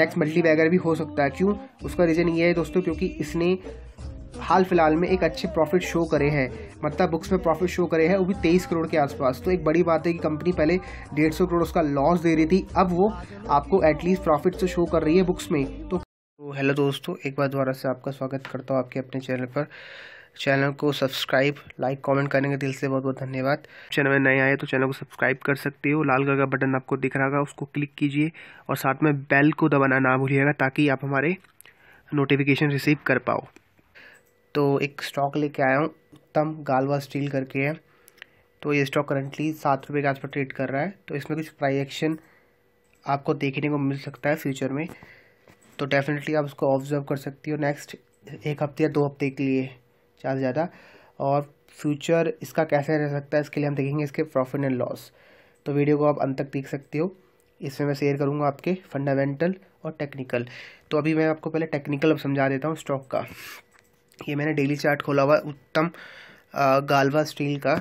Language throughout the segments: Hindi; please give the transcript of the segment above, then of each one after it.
नेक्स्ट मल्टी बैगर भी हो सकता है क्यों उसका रीज़न ये है दोस्तों क्योंकि इसने हाल फिलहाल में एक अच्छे प्रॉफिट शो करे हैं मतलब बुक्स में प्रॉफिट शो करे हैं वो भी तेईस करोड़ के आसपास तो एक बड़ी बात है कि कंपनी पहले डेढ़ सौ करोड़ उसका लॉस दे रही थी अब वो आपको एटलीस्ट प्रॉफिट तो शो कर रही है बुक्स में तो हेलो तो दोस्तों एक बार दोबारा से आपका स्वागत करता हूँ आपके अपने चैनल पर चैनल को सब्सक्राइब लाइक कमेंट करने के दिल से बहुत बहुत धन्यवाद चैनल में नए आए तो चैनल को सब्सक्राइब कर सकते हो लाल कलर का बटन आपको दिख रहा होगा उसको क्लिक कीजिए और साथ में बेल को दबाना ना भूलिएगा ताकि आप हमारे नोटिफिकेशन रिसीव कर पाओ तो एक स्टॉक लेके आया हूँ उत्तम गालवा स्टील करके है तो ये स्टॉक करंटली सात रुपये के आसपास ट्रेड कर रहा है तो इसमें कुछ प्राइस एक्शन आपको देखने को मिल सकता है फ्यूचर में तो डेफिनेटली आप उसको ऑब्जर्व कर सकती हो नेक्स्ट एक हफ्ते या दो हफ्ते के लिए ज़्यादा से ज़्यादा और फ्यूचर इसका कैसे रह सकता है इसके लिए हम देखेंगे इसके प्रॉफिट एंड लॉस तो वीडियो को आप अंत तक देख सकते हो इसमें मैं शेयर करूँगा आपके फंडामेंटल और टेक्निकल तो अभी मैं आपको पहले टेक्निकल अब समझा देता हूँ स्टॉक का ये मैंने डेली चार्ट खोला हुआ उत्तम गालवा स्टील का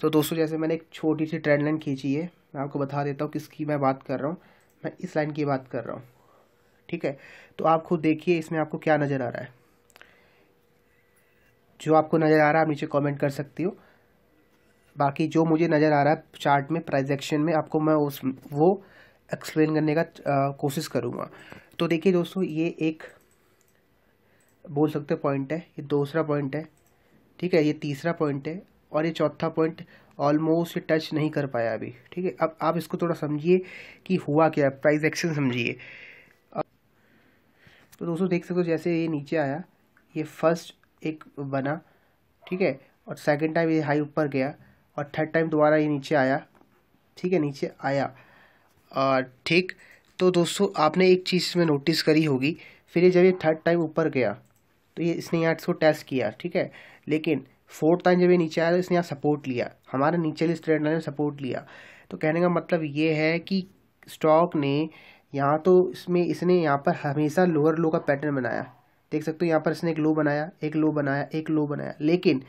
तो दोस्तों जैसे मैंने एक छोटी सी ट्रेंड लाइन खींची है मैं आपको बता देता हूँ किसकी मैं बात कर रहा हूँ मैं इस लाइन की बात कर रहा हूँ ठीक है तो आप खुद देखिए इसमें आपको क्या नज़र आ रहा है जो आपको नज़र आ रहा है आप नीचे कमेंट कर सकती हो बाकी जो मुझे नज़र आ रहा है चार्ट में प्राइस एक्शन में आपको मैं उस वो एक्सप्लेन करने का कोशिश करूँगा तो देखिए दोस्तों ये एक बोल सकते पॉइंट है ये दूसरा पॉइंट है ठीक है ये तीसरा पॉइंट है और ये चौथा पॉइंट ऑलमोस्ट टच नहीं कर पाया अभी ठीक है अब आप इसको थोड़ा समझिए कि हुआ क्या प्राइस एक्शन समझिए तो दोस्तों देख सकते हो जैसे ये नीचे आया ये फर्स्ट एक बना ठीक है और सेकंड टाइम ये हाई ऊपर गया और थर्ड टाइम दोबारा ये नीचे आया ठीक है नीचे आया और ठीक तो दोस्तों आपने एक चीज़ इसमें नोटिस करी होगी फिर ये जब ये थर्ड टाइम ऊपर गया तो ये इसने यहाँ इसको टेस्ट किया ठीक है लेकिन फोर्थ टाइम जब ये नीचे आया तो इसने यहाँ सपोर्ट लिया हमारे नीचे वाली स्ट्रेट लाइन सपोर्ट लिया तो कहने का मतलब ये है कि स्टॉक ने यहाँ तो इसमें इसने यहाँ पर हमेशा लोअर लो का पैटर्न बनाया देख सकते हो यहाँ पर इसने एक लो बनाया एक लो बनाया एक लो बनाया लेकिन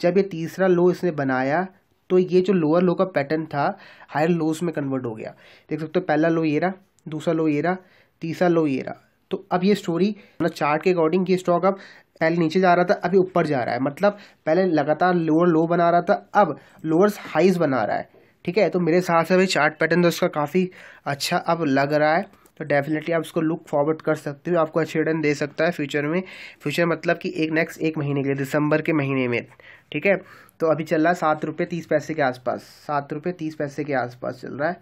जब ये तीसरा लो इसने बनाया तो ये जो लोअर लो का पैटर्न था हायर लोस में कन्वर्ट हो गया देख सकते हो पहला लो ये रहा दूसरा लो ये रहा तीसरा लो ये रहा तो अब ये स्टोरी चार्ट मतलब के अकॉर्डिंग ये स्टॉक अब पहले नीचे जा रहा था अभी ऊपर जा रहा है मतलब पहले लगातार लोअर लो बना रहा था अब लोअर हाइज बना रहा है ठीक है तो मेरे हिसाब से अभी चार्ट पैटर्न तो उसका काफ़ी अच्छा अब लग रहा है तो डेफिनेटली आप उसको लुक फॉरवर्ड कर सकते हो आपको अच्छे रिटर्न दे सकता है फ्यूचर में फ्यूचर मतलब कि एक नेक्स्ट एक महीने के लिए दिसंबर के महीने में ठीक है तो अभी चल रहा है सात रुपये तीस पैसे के आसपास सात रुपये तीस पैसे के आसपास चल रहा है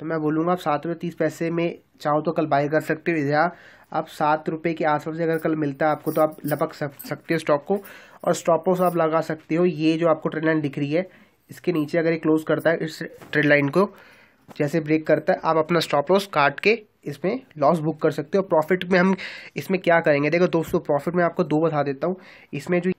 तो मैं बोलूँगा आप सात रुपये तीस पैसे में चाहो तो कल बाय कर सकते हो या आप सात रुपये के आसपास अगर कल मिलता है आपको तो आप लपक सकते हो स्टॉक को और स्टॉपोस आप लगा सकते हो ये जो आपको ट्रेड लाइन दिख रही है इसके नीचे अगर ये क्लोज करता है इस ट्रेड लाइन को जैसे ब्रेक करता है आप अपना स्टॉप लॉस काट के इसमें लॉस बुक कर सकते हो प्रॉफिट में हम इसमें क्या करेंगे देखो दोस्तों प्रॉफिट में आपको दो बता देता हूँ इसमें जो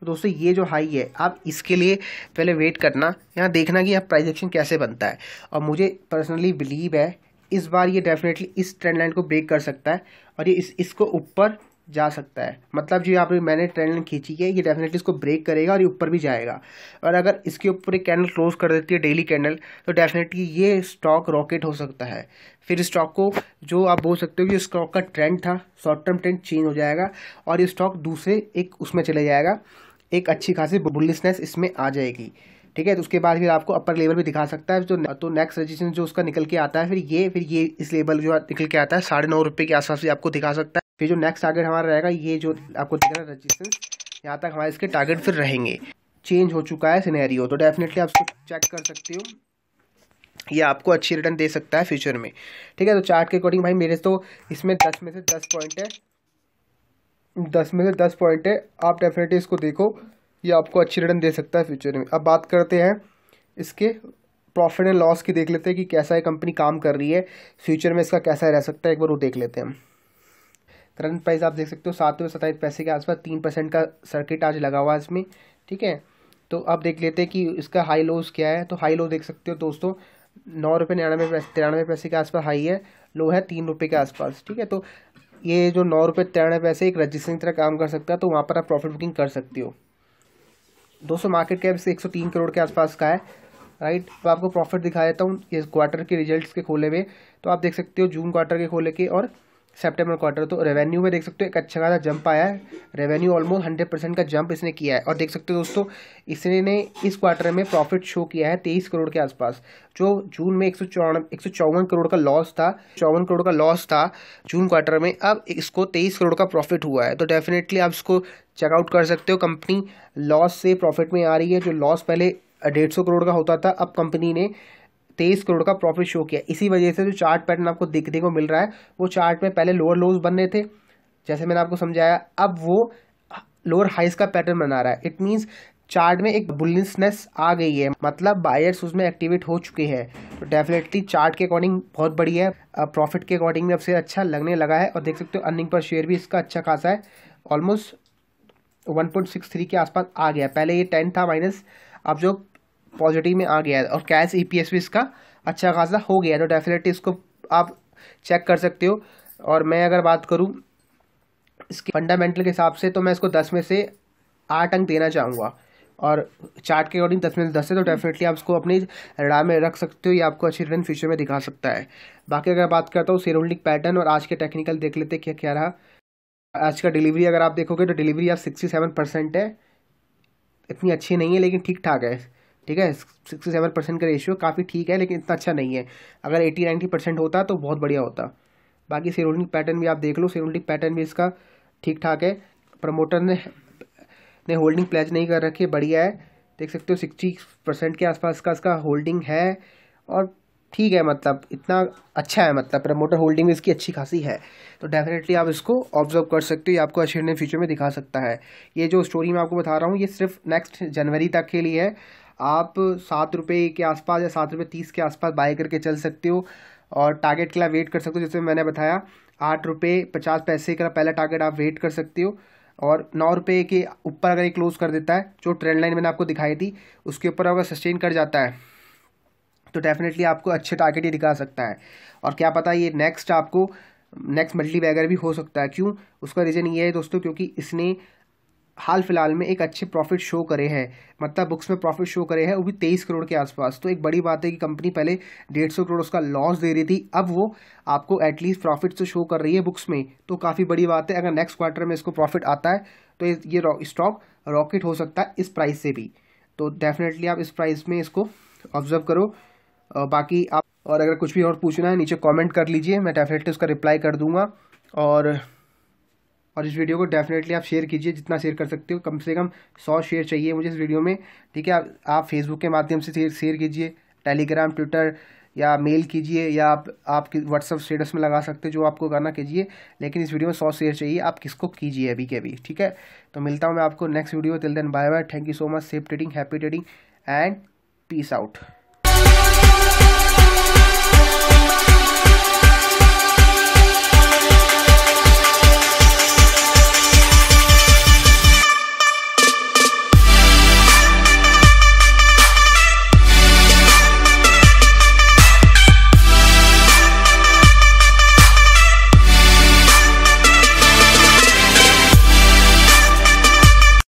तो दोस्तों ये जो हाई है आप इसके लिए पहले वेट करना यहाँ देखना कि यहाँ प्राइस एक्शन कैसे बनता है और मुझे पर्सनली बिलीव है इस बार ये डेफिनेटली इस ट्रेंड लाइन को ब्रेक कर सकता है और ये इस इसको ऊपर जा सकता है मतलब जो यहाँ पर मैंने ट्रेंड खींची है ये डेफिनेटली इसको ब्रेक करेगा और ये ऊपर भी जाएगा और अगर इसके ऊपर एक कैंडल क्लोज कर देती है डेली कैंडल तो डेफिनेटली ये स्टॉक रॉकेट हो सकता है फिर स्टॉक को जो आप बोल सकते हो कि स्टॉक का ट्रेंड था शॉर्ट टर्म ट्रेंड चेंज हो जाएगा और ये स्टॉक दूसरे एक उसमें चले जाएगा एक अच्छी खासी बुलिसनेस इसमें आ जाएगी ठीक है तो उसके बाद फिर आपको अपर लेवल भी दिखा सकता है जो तो नेक्स्ट रजिस्ट्रेशन तो जो उसका निकल के आता है फिर ये फिर ये इस लेवल जो निकल के आता है साढ़े नौ रुपये के आसपास भी आपको दिखा सकता है फिर जो नेक्स्ट टारगेट हमारा रहेगा ये जो आपको दिख रहा है रजिस्टेंस यहाँ तक हमारे इसके टारगेट फिर रहेंगे चेंज हो चुका है सिनेरियो तो डेफिनेटली आप इसको चेक कर सकते हो ये आपको अच्छी रिटर्न दे सकता है फ्यूचर में ठीक है तो चार्ट के अकॉर्डिंग भाई मेरे तो इसमें दस में से दस पॉइंट है दस में से दस पॉइंट है आप डेफिनेटली इसको देखो ये आपको अच्छी रिटर्न दे सकता है फ्यूचर में अब बात करते हैं इसके प्रॉफिट एंड लॉस की देख लेते हैं कि कैसा ये कंपनी काम कर रही है फ्यूचर में इसका कैसा रह सकता है एक बार वो देख लेते हैं हम करंट प्राइस आप देख सकते हो सात रुपये सत्ताईस पैसे के आसपास तीन परसेंट का सर्किट आज लगा हुआ है इसमें ठीक है तो अब देख लेते हैं कि इसका हाई लोज क्या है तो हाई लो देख सकते हो दोस्तों नौ रुपये निन्यानवे पैसे तिरानवे पैसे के आसपास हाई है लो है तीन रुपये के आसपास ठीक है तो ये जो नौ रुपये तिरानवे पैसे एक रजिस्ट्रेशन की तरह काम कर सकता है तो वहाँ पर आप प्रॉफिट बुकिंग कर सकते हो दोस्तों मार्केट कैप से एक सौ तीन करोड़ के आसपास का है राइट तो आपको प्रॉफिट दिखा देता हूँ इस क्वार्टर के रिजल्ट के खोले हुए तो आप देख सकते हो जून क्वार्टर के खोले के और सेप्टेम्बर क्वार्टर तो रेवेन्यू में देख सकते हो एक अच्छा खासा जंप आया है रेवेन्यू ऑलमोस्ट हंड्रेड परसेंट का जंप इसने किया है और देख सकते हो दोस्तों इसने इस क्वार्टर में प्रॉफिट शो किया है तेईस करोड़ के आसपास जो जून में एक सौ एक सौ चौवन करोड़ का लॉस था चौवन करोड़ का लॉस था जून क्वार्टर में अब इसको तेईस करोड़ का प्रॉफिट हुआ है तो डेफिनेटली आप इसको चेकआउट कर सकते हो कंपनी लॉस से प्रॉफिट में आ रही है जो लॉस पहले डेढ़ सौ करोड़ का होता था अब कंपनी ने तेईस करोड़ का प्रॉफिट शो किया इसी वजह से जो चार्ट पैटर्न आपको देखने को मिल रहा है वो चार्ट में पहले लोअर लोज बन रहे थे जैसे मैंने आपको समझाया अब वो लोअर हाइस का पैटर्न बना रहा है इट मीन्स चार्ट में एक बुलिसनेस आ गई है मतलब बायर्स उसमें एक्टिवेट हो चुके हैं तो डेफिनेटली चार्ट के अकॉर्डिंग बहुत बढ़िया है प्रॉफिट के अकॉर्डिंग अब से अच्छा लगने लगा है और देख सकते हो अर्निंग पर शेयर भी इसका अच्छा खासा है ऑलमोस्ट 1.63 के आसपास आ गया पहले ये 10 था माइनस अब जो पॉजिटिव में आ गया है और कैश ई e भी इसका अच्छा खासा हो गया है तो डेफिनेटली इसको आप चेक कर सकते हो और मैं अगर बात करूँ इसके फंडामेंटल के हिसाब से तो मैं इसको दस में से आठ अंक देना चाहूँगा और चार्ट के अकॉर्डिंग दस में से दस है तो डेफिनेटली आप इसको अपनी रड़ा में रख सकते हो या आपको अच्छी रिटर्न फ्यूचर में दिखा सकता है बाकी अगर बात करता हूँ सेरोलिक पैटर्न और आज के टेक्निकल देख लेते क्या क्या रहा आज का डिलीवरी अगर आप देखोगे तो डिलीवरी आप सिक्सटी सेवन परसेंट है इतनी अच्छी नहीं है लेकिन ठीक ठाक है ठीक है सिक्सटी सेवन परसेंट का रेशियो काफ़ी ठीक है लेकिन इतना अच्छा नहीं है अगर एटी नाइन्टी परसेंट होता तो बहुत बढ़िया होता बाकी सेरोल्डिंग पैटर्न भी आप देख लो सेरोल्डिंग पैटर्न भी इसका ठीक ठाक है प्रमोटर ने ने होल्डिंग प्लेज नहीं कर रखी बढ़िया है देख सकते हो सिक्सटी परसेंट के आसपास का इसका होल्डिंग है और ठीक है मतलब इतना अच्छा है मतलब प्रमोटर होल्डिंग भी इसकी अच्छी खासी है तो डेफिनेटली आप इसको ऑब्जर्व कर सकते हो ये आपको अच्छे फ्यूचर में दिखा सकता है ये जो स्टोरी मैं आपको बता रहा हूँ ये सिर्फ नेक्स्ट जनवरी तक के लिए है आप सात रुपये के आसपास या सात रुपये तीस के आसपास बाय करके चल सकते हो और टारगेट के लिए वेट कर सकते हो जैसे मैंने बताया आठ रुपये पचास पैसे का पहला टारगेट आप वेट कर सकते हो और नौ रुपये के ऊपर अगर ये क्लोज कर देता है जो ट्रेंड लाइन मैंने आपको दिखाई थी उसके ऊपर अगर सस्टेन कर जाता है तो डेफिनेटली आपको अच्छे टारगेट ही दिखा सकता है और क्या पता ये नेक्स्ट आपको नेक्स्ट मल्टी बैगर भी हो सकता है क्यों उसका रीज़न ये है दोस्तों क्योंकि इसने हाल फिलहाल में एक अच्छे प्रॉफिट शो करे हैं मतलब बुक्स में प्रॉफिट शो करे हैं वो भी तेईस करोड़ के आसपास तो एक बड़ी बात है कि कंपनी पहले डेढ़ सौ करोड़ उसका लॉस दे रही थी अब वो आपको एटलीस्ट प्रॉफिट तो शो कर रही है बुक्स में तो काफ़ी बड़ी बात है अगर नेक्स्ट क्वार्टर में इसको प्रॉफिट आता है तो ये स्टॉक रॉकेट हो सकता है इस प्राइस से भी तो डेफिनेटली आप इस प्राइस में इसको ऑब्जर्व करो बाकी आप और अगर कुछ भी और पूछना है नीचे कॉमेंट कर लीजिए मैं डेफिनेटली उसका रिप्लाई कर दूंगा और और इस वीडियो को डेफिनेटली आप शेयर कीजिए जितना शेयर कर सकते हो कम से कम सौ शेयर चाहिए मुझे इस वीडियो में ठीक है आप फेसबुक के माध्यम से शेयर कीजिए टेलीग्राम ट्विटर या मेल कीजिए या आप आप व्हाट्सअप स्टेटस में लगा सकते हो जो आपको करना कीजिए लेकिन इस वीडियो में सौ शेयर चाहिए आप किसको कीजिए अभी के अभी ठीक है तो मिलता हूँ मैं आपको next video till then bye bye thank you so much safe trading happy trading and peace out